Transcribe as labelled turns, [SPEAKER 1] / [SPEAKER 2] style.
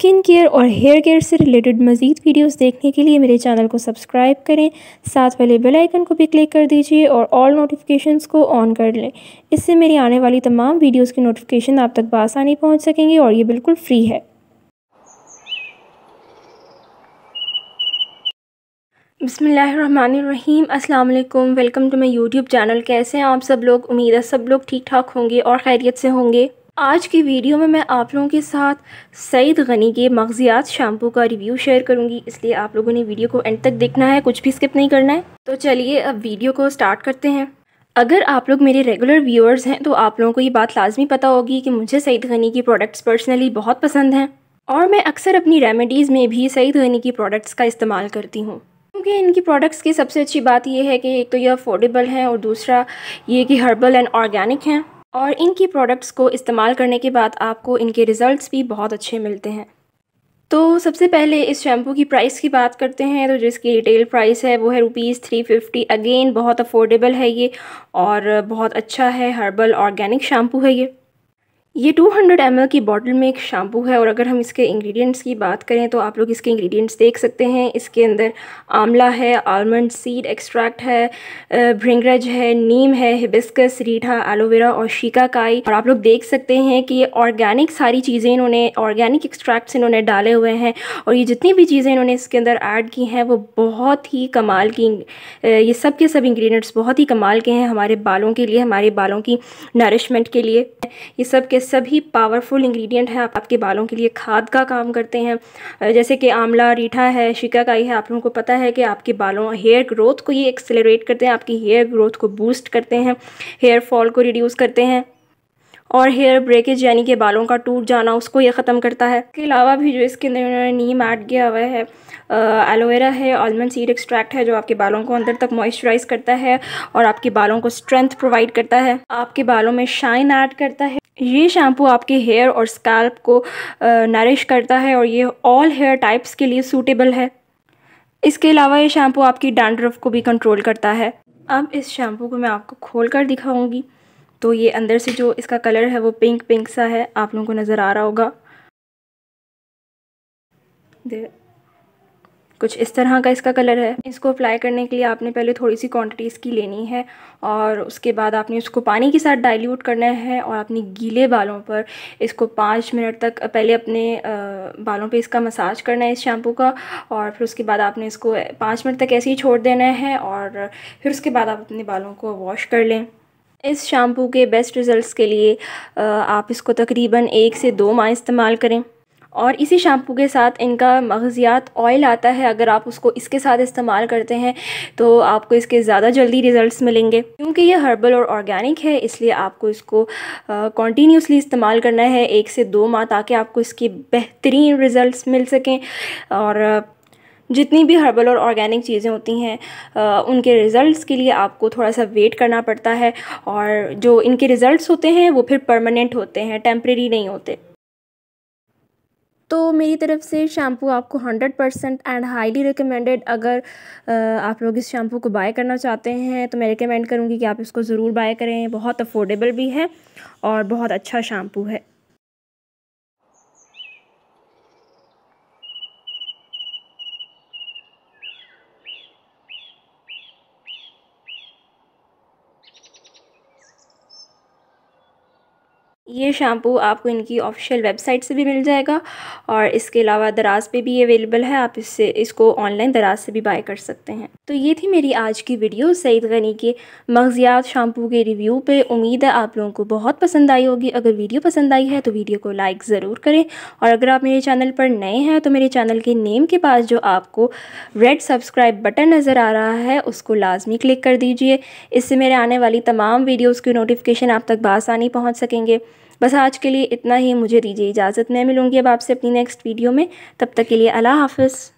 [SPEAKER 1] skin care और hair care से related मजीद वीडियोस देखने के लिए मेरे चैनल को सब्सक्राइब करें साथ वाले बेल आइकन को भी क्लिक कर दीजिए और ऑल नोटिफिकेशंस को ऑन कर लें इससे मेरी आने वाली तमाम वीडियोस की नोटिफिकेशन आप तक बसानी पहुंच सकेंगे और ये बिल्कुल फ्री है बसमीम अल्लाम welcome to my YouTube channel कैसे हैं आप सब लोग उम्मीद है सब लोग ठीक ठाक होंगे और खैरियत से होंगे आज की वीडियो में मैं आप लोगों के साथ सईद गनी के मगजियात शैम्पू का रिव्यू शेयर करूंगी इसलिए आप लोगों ने वीडियो को एंड तक देखना है कुछ भी स्किप नहीं करना है तो चलिए अब वीडियो को स्टार्ट करते हैं अगर आप लोग मेरे रेगुलर व्यूअर्स हैं तो आप लोगों को ये बात लाजमी पता होगी कि मुझे सईद गनी की प्रोडक्ट्स पर्सनली बहुत पसंद हैं और मैं अक्सर अपनी रेमेडीज़ में भी सईद गनी की प्रोडक्ट्स का इस्तेमाल करती हूँ क्योंकि इनकी प्रोडक्ट्स की सबसे अच्छी बात यह है कि एक तो ये अफोर्डेबल हैं और दूसरा ये कि हर्बल एंड ऑर्गेनिक हैं और इनकी प्रोडक्ट्स को इस्तेमाल करने के बाद आपको इनके रिज़ल्ट भी बहुत अच्छे मिलते हैं तो सबसे पहले इस शैम्पू की प्राइस की बात करते हैं तो जिसकी रिटेल प्राइस है वो है रुपीज़ थ्री फिफ्टी अगेन बहुत अफोर्डेबल है ये और बहुत अच्छा है हर्बल ऑर्गेनिक शैम्पू है ये ये 200 हंड्रेड की बॉटल में एक शैम्पू है और अगर हम इसके इंग्रेडिएंट्स की बात करें तो आप लोग इसके इंग्रेडिएंट्स देख सकते हैं इसके अंदर आंवला है आलमंड सीड एक्सट्रैक्ट है भ्रिंगरज है नीम है हिबिस्कस रीठा एलोवेरा और शिकाकाई और आप लोग देख सकते हैं कि ये ऑर्गेनिक सारी चीज़ें इन्होंने ऑर्गेनिक एक्सट्रैक्ट्स इन्होंने डाले हुए हैं और ये जितनी भी चीज़ें इन्होंने इसके अंदर ऐड की हैं वो बहुत ही कमाल की ये सब के सब इंग्रीडियंट्स बहुत ही कमाल के हैं हमारे बालों के लिए हमारे बालों की नरिशमेंट के लिए ये सब के सभी पावरफुल इंग्रेडिएंट हैं आप, आपके बालों के लिए खाद का काम करते हैं जैसे कि आंवला रीठा है शिकाकाई है आप लोगों को पता है कि आपके बालों हेयर ग्रोथ को ये एक्सेलरेट करते हैं आपकी हेयर ग्रोथ को बूस्ट करते हैं हेयर फॉल को रिड्यूस करते हैं और हेयर ब्रेकेज यानी कि बालों का टूट जाना उसको ये ख़त्म करता है इसके अलावा भी जो इसके अंदर इन्होंने नीम ऐड किया हुआ है एलोवेरा है आलमंड सीड एक्सट्रैक्ट है जो आपके बालों को अंदर तक मॉइस्चराइज करता है और आपके बालों को स्ट्रेंथ प्रोवाइड करता है आपके बालों में शाइन ऐड करता है ये शैम्पू आपके हेयर और स्कैल्प को नरिश करता है और ये ऑल हेयर टाइप्स के लिए सूटेबल है इसके अलावा ये शैम्पू आपकी डैंड्रफ को भी कंट्रोल करता है अब इस शैम्पू को मैं आपको खोल कर दिखाऊँगी तो ये अंदर से जो इसका कलर है वो पिंक पिंक सा है आप लोगों को नज़र आ रहा होगा कुछ इस तरह का इसका कलर है इसको अप्लाई करने के लिए आपने पहले थोड़ी सी क्वांटिटी इसकी लेनी है और उसके बाद आपने उसको पानी के साथ डाइल्यूट करना है और अपने गीले बालों पर इसको पाँच मिनट तक पहले अपने बालों पे इसका मसाज करना है इस शैम्पू का और फिर उसके बाद आपने इसको पाँच मिनट तक ऐसे ही छोड़ देना है और फिर उसके बाद आप अपने बालों को वॉश कर लें इस शैम्पू के बेस्ट रिज़ल्ट्स के लिए आप इसको तकरीबन एक से दो माह इस्तेमाल करें और इसी शैम्पू के साथ इनका मगजियात ऑयल आता है अगर आप उसको इसके साथ इस्तेमाल करते हैं तो आपको इसके ज़्यादा जल्दी रिज़ल्ट मिलेंगे क्योंकि ये हर्बल और ऑर्गेनिक है इसलिए आपको इसको कॉन्टीन्यूसली इस्तेमाल करना है एक से दो माह ताकि आपको इसके बेहतरीन रिज़ल्ट मिल सकें और जितनी भी हर्बल और ऑर्गेनिक चीज़ें होती हैं उनके रिज़ल्ट्स के लिए आपको थोड़ा सा वेट करना पड़ता है और जो इनके रिज़ल्ट्स होते हैं वो फिर परमानेंट होते हैं टेम्प्रेरी नहीं होते तो मेरी तरफ से शैम्पू आपको 100 परसेंट एंड हाईली रिकमेंडेड अगर आप लोग इस शैम्पू को बाय करना चाहते हैं तो मैं रिकमेंड करूँगी कि आप इसको ज़रूर बाय करें बहुत अफोर्डेबल भी है और बहुत अच्छा शैम्पू है ये शैम्पू आपको इनकी ऑफिशियल वेबसाइट से भी मिल जाएगा और इसके अलावा दराज पे भी अवेलेबल है आप इससे इसको ऑनलाइन दराज से भी बाय कर सकते हैं तो ये थी मेरी आज की वीडियो सईद गनी के मगजियात शैम्पू के रिव्यू पे उम्मीद है आप लोगों को बहुत पसंद आई होगी अगर वीडियो पसंद आई है तो वीडियो को लाइक ज़रूर करें और अगर आप मेरे चैनल पर नए हैं तो मेरे चैनल के नेम के पास जो आपको रेड सब्सक्राइब बटन नज़र आ रहा है उसको लाजमी क्लिक कर दीजिए इससे मेरे आने वाली तमाम वीडियोज़ की नोटिफिकेशन आप तक बासानी पहुँच सकेंगे बस आज के लिए इतना ही मुझे दीजिए इजाज़त मैं मिलूँगी अब आपसे अपनी नेक्स्ट वीडियो में तब तक के लिए अल्लाह हाफ